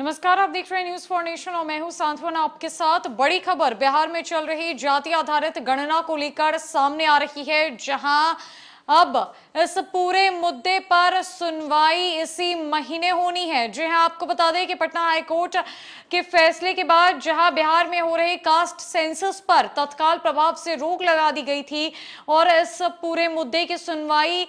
नमस्कार आप देख रहे हैं न्यूज फॉर नेशन और मैं हूं सांत्वना आपके साथ बड़ी खबर बिहार में चल रही जाति आधारित गणना को लेकर सामने आ रही है जहां अब इस पूरे मुद्दे पर सुनवाई इसी महीने होनी है जी हाँ आपको बता दें कि पटना हाईकोर्ट के फैसले के बाद जहां बिहार में हो रहे कास्ट सेंसस पर तत्काल प्रभाव से रोक लगा दी गई थी और इस पूरे मुद्दे की सुनवाई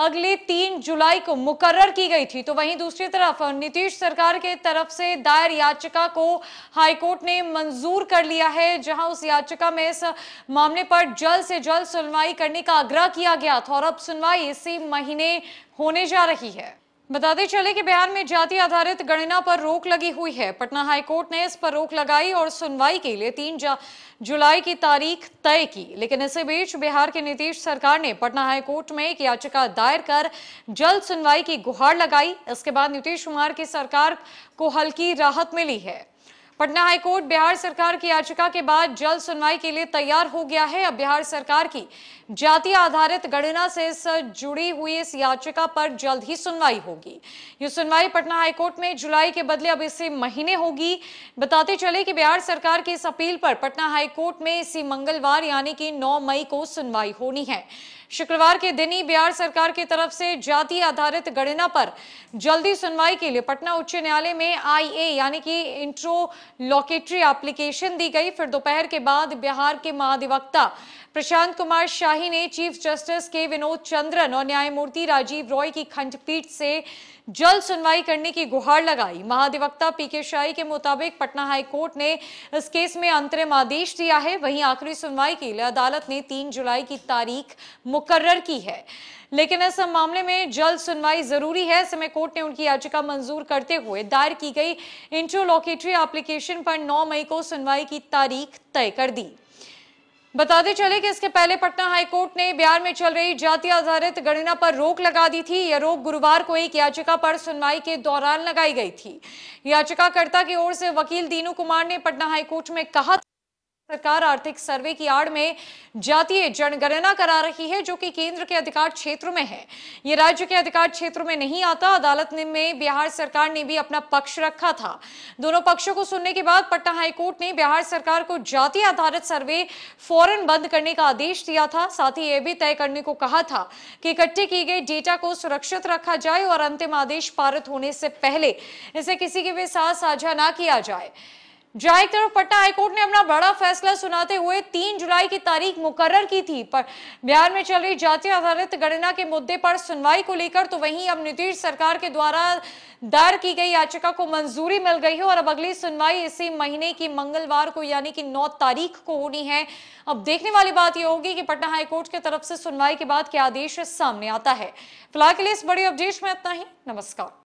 अगले तीन जुलाई को मुकर्र की गई थी तो वहीं दूसरी तरफ नीतीश सरकार के तरफ से दायर याचिका को हाईकोर्ट ने मंजूर कर लिया है जहां उस याचिका में इस मामले पर जल्द से जल्द सुनवाई करने का आग्रह किया गया था और अब सुनवाई इसी महीने होने जा रही है बताते चले कि बिहार में जाति आधारित गणना पर रोक लगी हुई है पटना हाईकोर्ट ने इस पर रोक लगाई और सुनवाई के लिए तीन जुलाई की तारीख तय की लेकिन इसी बीच बिहार की नीतीश सरकार ने पटना हाईकोर्ट में एक याचिका दायर कर जल्द सुनवाई की गुहार लगाई इसके बाद नीतीश कुमार की सरकार को हल्की राहत मिली है पटना हाईकोर्ट बिहार सरकार की याचिका के बाद जल्द सुनवाई के लिए तैयार हो गया है अब बिहार सरकार की जाति आधारित गणना से जुड़ी हुई इस याचिका पर जल्द ही सुनवाई होगी ये सुनवाई पटना हाईकोर्ट में जुलाई के बदले अब इसी महीने होगी बताते चले कि बिहार सरकार की इस अपील पर पटना हाईकोर्ट में इसी मंगलवार यानी कि 9 मई को सुनवाई होनी है शुक्रवार के दिन ही बिहार सरकार की तरफ से जाति आधारित गणना पर जल्दी सुनवाई के लिए पटना उच्च न्यायालय में आईए यानी कि इंट्रोलॉकेटरी एप्लीकेशन दी गई फिर दोपहर के बाद बिहार के महाधिवक्ता प्रशांत कुमार शाही ने चीफ जस्टिस के विनोद चंद्रन और न्यायमूर्ति राजीव रॉय की खंडपीठ से जल्द सुनवाई करने की गुहार लगाई महाधिवक्ता पीके शाही के मुताबिक पटना हाईकोर्ट ने इस केस में अंतरिम आदेश दिया है वहीं आखिरी सुनवाई के लिए अदालत ने तीन जुलाई की तारीख मुक्त मुकर्र की है लेकिन इस मामले में जल्द सुनवाई जरूरी है समय कोर्ट ने उनकी याचिका मंजूर करते हुए दायर की गई इंट्रोलॉकेटरी एप्लीकेशन पर 9 मई को सुनवाई की तारीख तय कर दी बताते चले कि इसके पहले पटना हाईकोर्ट ने बिहार में चल रही जाति आधारित गणना पर रोक लगा दी थी यह रोक गुरुवार को एक याचिका पर सुनवाई के दौरान लगाई गई थी याचिकाकर्ता की ओर से वकील दीनू कुमार ने पटना हाईकोर्ट में कहा सरकार आर्थिक सर्वे की आड़ में जातीय जनगणना करा रही है जो कि केंद्र के अधिकार क्षेत्र में है ये राज्य के अधिकार क्षेत्र में नहीं आता अदालत ने में बिहार सरकार ने भी अपना पक्ष रखा था दोनों पक्षों को सुनने के बाद पटना हाईकोर्ट ने बिहार सरकार को जाति आधारित सर्वे फौरन बंद करने का आदेश दिया था साथ ही यह भी तय करने को कहा था कि इकट्ठे की गई डेटा को सुरक्षित रखा जाए और अंतिम आदेश पारित होने से पहले इसे किसी के भी साथ साझा ना किया जाए जहां एक तरफ पटना हाईकोर्ट ने अपना बड़ा फैसला सुनाते हुए 3 जुलाई की तारीख मुकर्र की थी पर बिहार में चल रही जाति आधारित गणना के मुद्दे पर सुनवाई को लेकर तो वहीं अब नीतीश सरकार के द्वारा दायर की गई याचिका को मंजूरी मिल गई है और अब अगली सुनवाई इसी महीने की मंगलवार को यानी कि 9 तारीख को होनी है अब देखने वाली बात यह होगी कि पटना हाईकोर्ट की तरफ से सुनवाई के बाद क्या आदेश सामने आता है फिलहाल के लिए इस बड़ी अपडेट में इतना ही नमस्कार